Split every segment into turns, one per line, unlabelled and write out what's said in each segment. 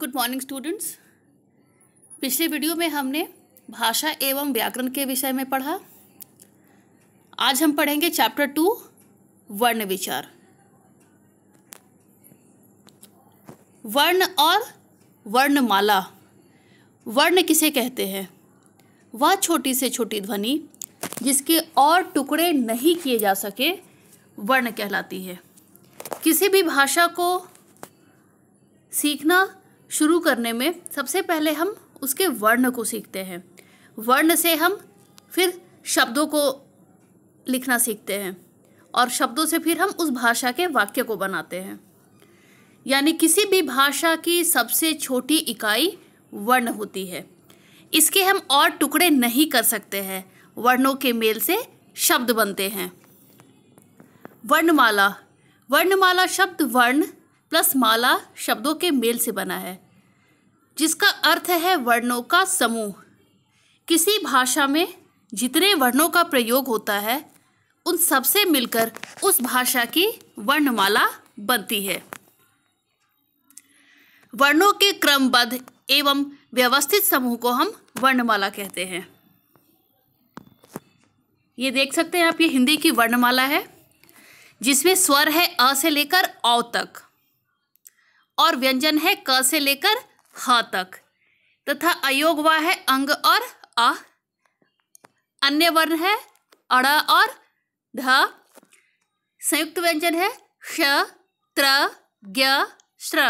good morning students पिछले video में हमने भाषा एवं व्याकरण के विषय में पढ़ा आज हम पढ़ेंगे चैप्टर टू वर्ण विचार वर्ण और वर्णमाला वर्ण किसे कहते हैं वह छोटी से छोटी ध्वनि जिसके और टुकड़े नहीं किए जा सके वर्ण कहलाती है किसी भी भाषा को सीखना शुरू करने में सबसे पहले हम उसके वर्ण को सीखते हैं वर्ण से हम फिर शब्दों को लिखना सीखते हैं और शब्दों से फिर हम उस भाषा के वाक्य को बनाते हैं यानी किसी भी भाषा की सबसे छोटी इकाई वर्ण होती है इसके हम और टुकड़े नहीं कर सकते हैं वर्णों के मेल से शब्द बनते हैं वर्णमाला वर्णमाला शब्द वर्ण प्लस माला शब्दों के मेल से बना है जिसका अर्थ है वर्णों का समूह किसी भाषा में जितने वर्णों का प्रयोग होता है उन सबसे मिलकर उस भाषा की वर्णमाला बनती है वर्णों के क्रमबद्ध एवं व्यवस्थित समूह को हम वर्णमाला कहते हैं ये देख सकते हैं आप ये हिंदी की वर्णमाला है जिसमें स्वर है अ से लेकर औ तक और व्यंजन है क से लेकर ह तक तथा अयोग वा है अंग और अ अन्य वर्ण है अड़ और ध संयुक्त व्यंजन है श त्र ग्य श्र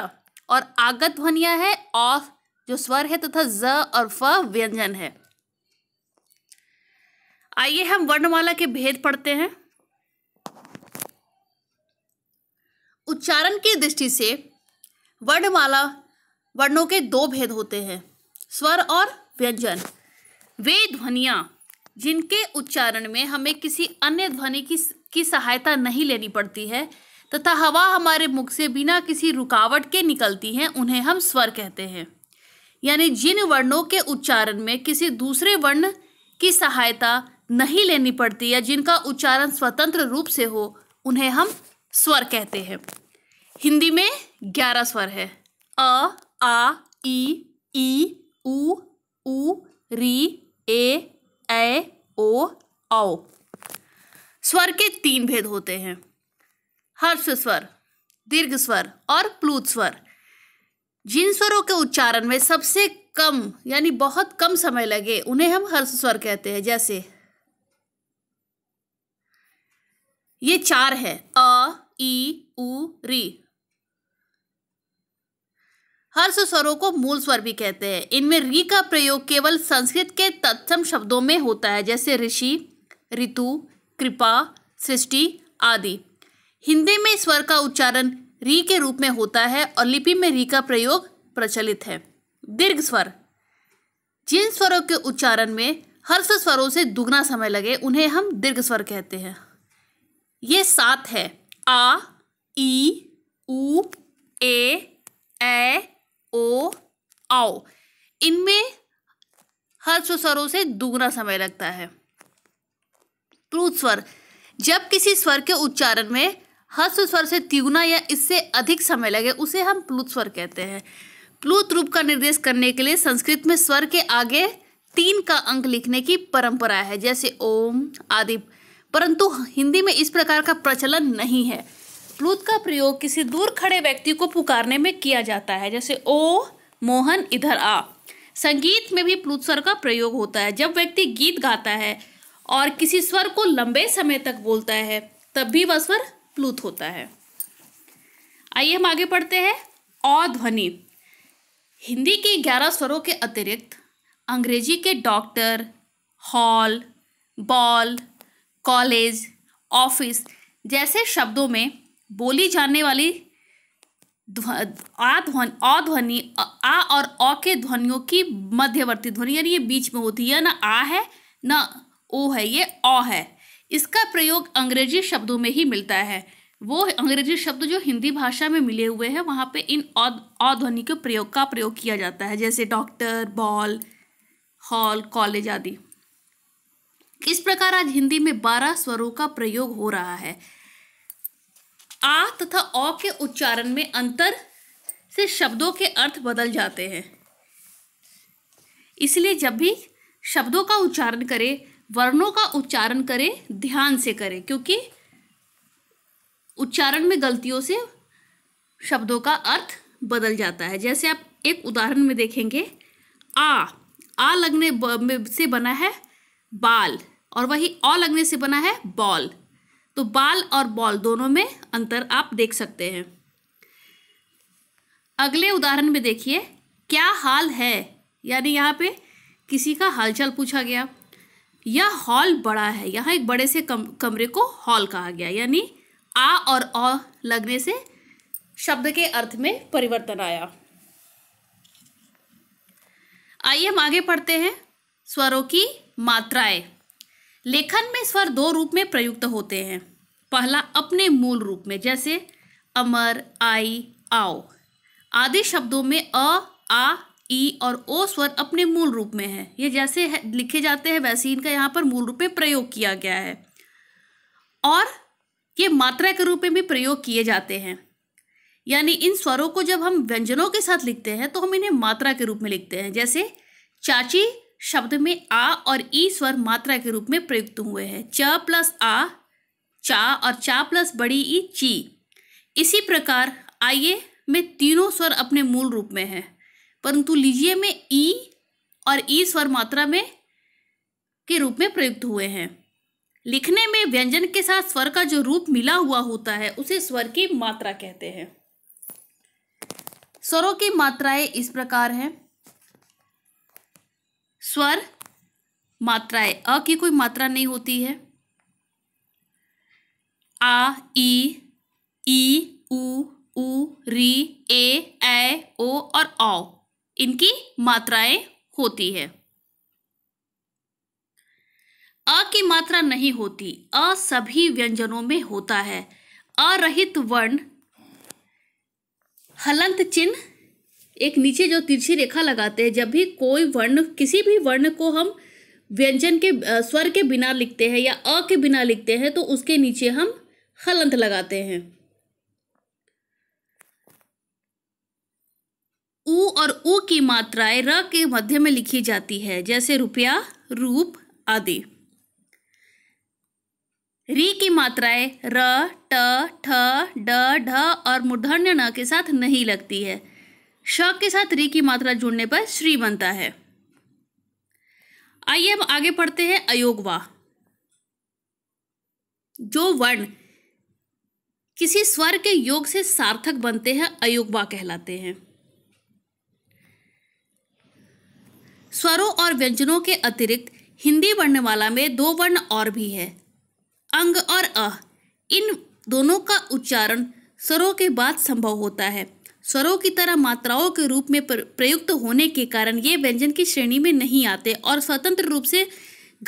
और आगत ध्वनिया है अ जो स्वर है तथा ज और फ व्यंजन है आइए हम वर्णमाला के भेद पढ़ते हैं उच्चारण की दृष्टि से वर्णमाला वर्णों के दो भेद होते हैं स्वर और व्यंजन वे ध्वनियाँ जिनके उच्चारण में हमें किसी अन्य ध्वनि की की सहायता नहीं लेनी पड़ती है तथा हवा हमारे मुख से बिना किसी रुकावट के निकलती हैं उन्हें हम स्वर कहते हैं यानी जिन वर्णों के उच्चारण में किसी दूसरे वर्ण की सहायता नहीं लेनी पड़ती या जिनका उच्चारण स्वतंत्र रूप से हो उन्हें हम स्वर कहते हैं हिंदी में ग्यारह स्वर है अ आ ई ई उ उ री ए ए ओ औ स्वर के तीन भेद होते हैं हर्ष स्वर दीर्घ स्वर और प्लूत स्वर जिन स्वरों के उच्चारण में सबसे कम यानी बहुत कम समय लगे उन्हें हम हर्ष स्वर कहते हैं जैसे ये चार है अ ई उ री हर्ष स्वरों को मूल स्वर भी कहते हैं इनमें री का प्रयोग केवल संस्कृत के तत्सम शब्दों में होता है जैसे ऋषि ऋतु कृपा सृष्टि आदि हिंदी में स्वर का उच्चारण री के रूप में होता है और लिपि में री का प्रयोग प्रचलित है दीर्घ स्वर जिन स्वरों के उच्चारण में हर्ष स्वरों से दुगना समय लगे उन्हें हम दीर्घ स्वर कहते हैं ये सात है आ ई ऊ ए ए ओ आओ इनमें हर स्वरों से दुगना समय लगता है प्रूत स्वर जब किसी स्वर के उच्चारण में हस्व स्वर से तिगुना या इससे अधिक समय लगे उसे हम प्लुत स्वर कहते हैं प्लुत रूप का निर्देश करने के लिए संस्कृत में स्वर के आगे तीन का अंक लिखने की परंपरा है जैसे ओम आदि परंतु हिंदी में इस प्रकार का प्रचलन नहीं है प्लूत का प्रयोग किसी दूर खड़े व्यक्ति को पुकारने में किया जाता है जैसे ओ मोहन इधर आ संगीत में भी प्लूत स्वर का प्रयोग होता है जब व्यक्ति गीत गाता है और किसी स्वर को लंबे समय तक बोलता है तब भी वह स्वर प्लूत होता है आइए हम आगे पढ़ते हैं अ ध्वनि हिंदी के ग्यारह स्वरों के अतिरिक्त अंग्रेजी के doctor hall ball college office जैसे शब्दों में बोली जाने वाली आ ध्वनि आ और अ के ध्वनियों की मध्यवर्ती ध्वनि यानी ये बीच में होती है ना आ है ना ओ है ये अ है इसका प्रयोग अंग्रेजी शब्दों में ही मिलता है वो अंग्रेजी शब्द जो हिंदी भाषा में मिले हुए हैं वहाँ पे इन अध्वनि ध्वनि के प्रयोग का प्रयोग किया जाता है जैसे डॉक्टर बॉल हॉल कॉलेज आदि इस प्रकार आज हिंदी में बारह स्वरों का प्रयोग हो रहा है आ तथा ओ के उच्चारण में अंतर से शब्दों के अर्थ बदल जाते हैं इसलिए जब भी शब्दों का उच्चारण करें वर्णों का उच्चारण करें ध्यान से करें क्योंकि उच्चारण में गलतियों से शब्दों का अर्थ बदल जाता है जैसे आप एक उदाहरण में देखेंगे आ आ लगने से बना है बाल और वही अ लगने से बना है बॉल तो बाल और बॉल दोनों में अंतर आप देख सकते हैं अगले उदाहरण में देखिए क्या हाल है यानी यहाँ पे किसी का हालचाल पूछा गया यह हॉल बड़ा है यहाँ एक बड़े से कम, कमरे को हॉल कहा गया यानी आ और अ लगने से शब्द के अर्थ में परिवर्तन आया आइए हम आगे पढ़ते हैं स्वरों की मात्राएं लेखन में स्वर दो रूप में प्रयुक्त होते हैं पहला अपने मूल रूप में जैसे अमर आई आओ आदि शब्दों में अ आ ई और ओ स्वर अपने मूल रूप में है ये जैसे है, लिखे जाते हैं वैसे इनका यहाँ पर मूल रूप में प्रयोग किया गया है और ये मात्रा के रूप में भी प्रयोग किए जाते हैं यानी इन स्वरों को जब हम व्यंजनों के साथ लिखते हैं तो हम इन्हें मात्रा के रूप में लिखते हैं जैसे चाची शब्द में आ और ई स्वर मात्रा के रूप में प्रयुक्त हुए हैं च प्लस आ चा और चा प्लस बड़ी ई ची इसी प्रकार आइए में तीनों स्वर अपने मूल रूप में है परंतु लीजिए में ई और ई स्वर मात्रा में के रूप में प्रयुक्त हुए हैं लिखने में व्यंजन के साथ स्वर का जो रूप मिला हुआ होता है उसे स्वर की मात्रा कहते हैं स्वरों की मात्राएं इस प्रकार हैं स्वर मात्राएं अ की कोई मात्रा नहीं होती है आ ई ई उ उ री ए ऐ ओ और औ इनकी मात्राएं होती है अ की मात्रा नहीं होती अ सभी व्यंजनों में होता है अरहित वर्ण हलंत चिन्ह एक नीचे जो तिरछी रेखा लगाते हैं जब भी कोई वर्ण किसी भी वर्ण को हम व्यंजन के स्वर के बिना लिखते हैं या अ के बिना लिखते हैं तो उसके नीचे हम हलंत लगाते हैं ऊ और उ की मात्राएं र के मध्य में लिखी जाती है जैसे रुपया रूप आदि री की मात्राएं र ट ठ ड ढ और मूर्धन्य न के साथ नहीं लगती है श के साथ री की मात्रा जुड़ने पर श्री बनता है आइए हम आगे पढ़ते हैं अयोगवा जो वर्ण किसी स्वर के योग से सार्थक बनते हैं अयोगवा कहलाते हैं स्वरों और व्यंजनों के अतिरिक्त हिंदी वर्णमाला में दो वर्ण और भी है अंग और अह इन दोनों का उच्चारण स्वरों के बाद संभव होता है स्वरों की तरह मात्राओं के रूप में प्रयुक्त होने के कारण ये व्यंजन की श्रेणी में नहीं आते और स्वतंत्र रूप से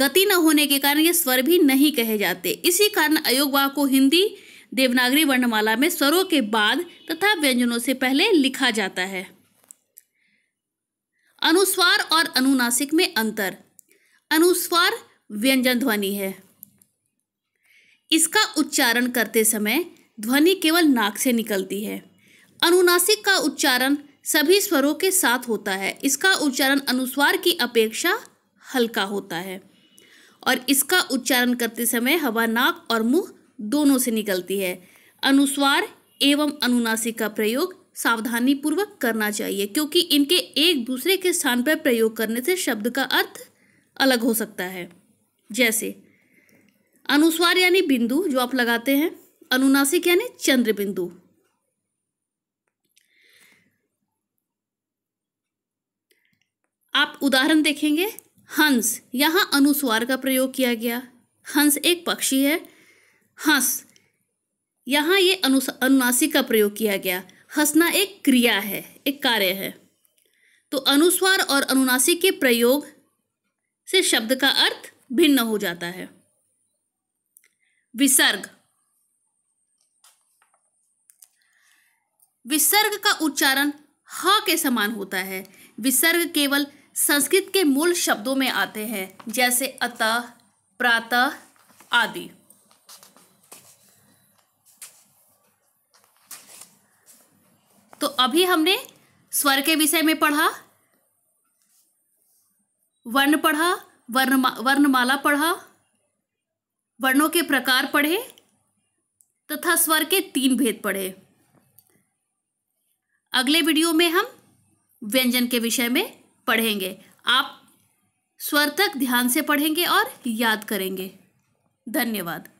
गति न होने के कारण ये स्वर भी नहीं कहे जाते इसी कारण अयोगवा को हिंदी देवनागरी वर्णमाला में स्वरों के बाद तथा व्यंजनों से पहले लिखा जाता है अनुस्वार और अनुनासिक में अंतर अनुस्वार व्यंजन ध्वनि है इसका उच्चारण करते समय ध्वनि केवल नाक से निकलती है अनुनासिक का उच्चारण सभी स्वरों के साथ होता है इसका उच्चारण अनुस्वार की अपेक्षा हल्का होता है और इसका उच्चारण करते समय हवा नाक और मुंह दोनों से निकलती है अनुस्वार एवं अनुनासिक का प्रयोग सावधानी पूर्वक करना चाहिए क्योंकि इनके एक दूसरे के स्थान पर प्रयोग करने से शब्द का अर्थ अलग हो सकता है जैसे अनुस्वार यानी बिंदु जो आप लगाते हैं अनुनासिक यानी चंद्र बिंदु आप उदाहरण देखेंगे हंस यहाँ अनुस्वार का प्रयोग किया गया हंस एक पक्षी है हंस यहाँ ये अनुनासिक का प्रयोग किया गया हंसना एक क्रिया है एक कार्य है तो अनुस्वार और अनुनासिक के प्रयोग से शब्द का अर्थ भिन्न हो जाता है विसर्ग विसर्ग का उच्चारण ह के समान होता है विसर्ग केवल संस्कृत के मूल शब्दों में आते हैं जैसे अतः प्रातः आदि तो अभी हमने स्वर के विषय में पढ़ा वर्ण पढ़ा वर्णमा वर्णमाला पढ़ा वर्णों के प्रकार पढ़े तथा स्वर के तीन भेद पढ़े अगले वीडियो में हम व्यंजन के विषय में पढ़ेंगे आप स्वर तक ध्यान से पढ़ेंगे और याद करेंगे धन्यवाद